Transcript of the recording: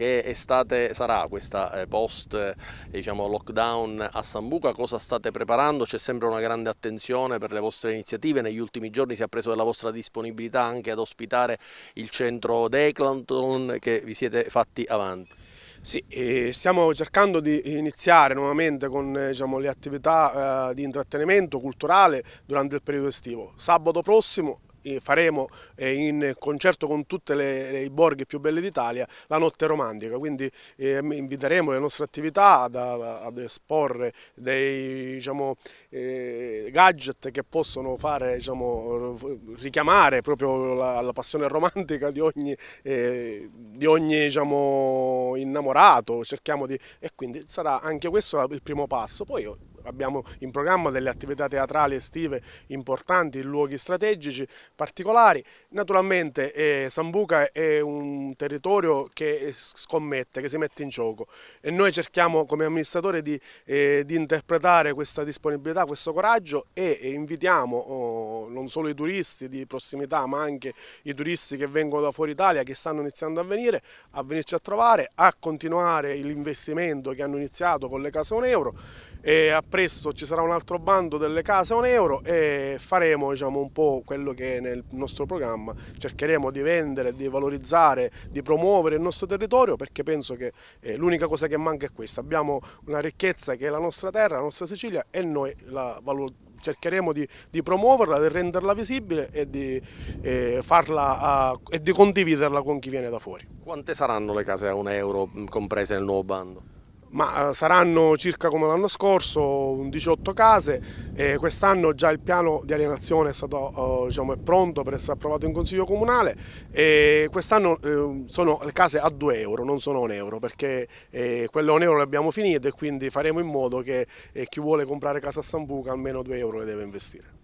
che estate sarà questa eh, post eh, diciamo, lockdown a Sambuca, cosa state preparando? C'è sempre una grande attenzione per le vostre iniziative, negli ultimi giorni si è preso della vostra disponibilità anche ad ospitare il centro Declanton che vi siete fatti avanti. Sì, stiamo cercando di iniziare nuovamente con eh, diciamo, le attività eh, di intrattenimento culturale durante il periodo estivo. Sabato prossimo eh, faremo eh, in concerto con tutti i borghi più belli d'Italia la notte romantica, quindi eh, inviteremo le nostre attività ad, ad esporre dei diciamo, eh, gadget che possono fare, diciamo, richiamare proprio la, la, passione romantica di ogni, eh, di ogni diciamo, innamorato, cerchiamo di... e quindi sarà anche questo il primo passo, poi abbiamo in programma delle attività teatrali estive importanti in luoghi strategici particolari. Naturalmente eh, Sambuca è un territorio che scommette, che si mette in gioco e noi cerchiamo come amministratore di, eh, di interpretare questa disponibilità, questo coraggio e, e invitiamo oh, non solo i turisti di prossimità ma anche i turisti che vengono da fuori Italia, che stanno iniziando a venire, a venirci a trovare, a continuare l'investimento che hanno iniziato con le case 1 euro e a presto ci sarà un altro bando delle case a un euro e faremo diciamo, un po' quello che è nel nostro programma, cercheremo di vendere, di valorizzare, di promuovere il nostro territorio perché penso che eh, l'unica cosa che manca è questa, abbiamo una ricchezza che è la nostra terra, la nostra Sicilia e noi la valorizziamo cercheremo di, di, promuoverla, di renderla visibile e di, eh, a, e di condividerla con chi viene da fuori. Quante saranno le case a un euro mm, comprese nel nuovo bando? ma eh, saranno circa come l'anno scorso 18 case quest'anno già il piano di alienazione è, stato, eh, diciamo, è pronto per essere approvato in consiglio comunale quest'anno eh, sono le case a 2 euro, non sono 1 euro perché quelle 1 euro le abbiamo finite e quindi faremo in modo che chi vuole comprare casa a Sambuca almeno 2 euro le deve investire.